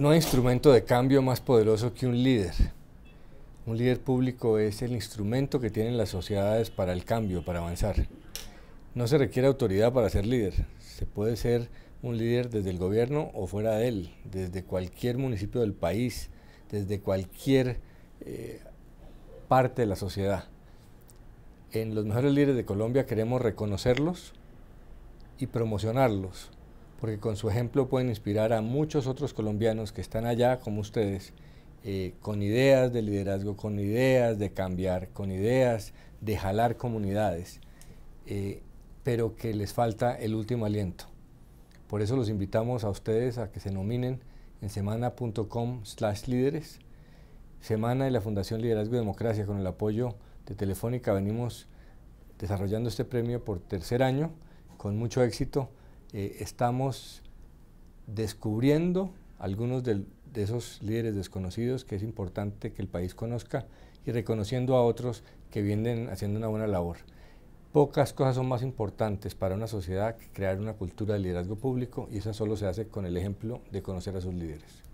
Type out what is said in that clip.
No hay instrumento de cambio más poderoso que un líder. Un líder público es el instrumento que tienen las sociedades para el cambio, para avanzar. No se requiere autoridad para ser líder. Se puede ser un líder desde el gobierno o fuera de él, desde cualquier municipio del país, desde cualquier eh, parte de la sociedad. En los mejores líderes de Colombia queremos reconocerlos y promocionarlos porque con su ejemplo pueden inspirar a muchos otros colombianos que están allá como ustedes, eh, con ideas de liderazgo, con ideas de cambiar, con ideas de jalar comunidades, eh, pero que les falta el último aliento. Por eso los invitamos a ustedes a que se nominen en semana.com slash líderes. Semana y la Fundación Liderazgo y Democracia con el apoyo de Telefónica venimos desarrollando este premio por tercer año con mucho éxito eh, estamos descubriendo algunos de, de esos líderes desconocidos que es importante que el país conozca y reconociendo a otros que vienen haciendo una buena labor. Pocas cosas son más importantes para una sociedad que crear una cultura de liderazgo público y eso solo se hace con el ejemplo de conocer a sus líderes.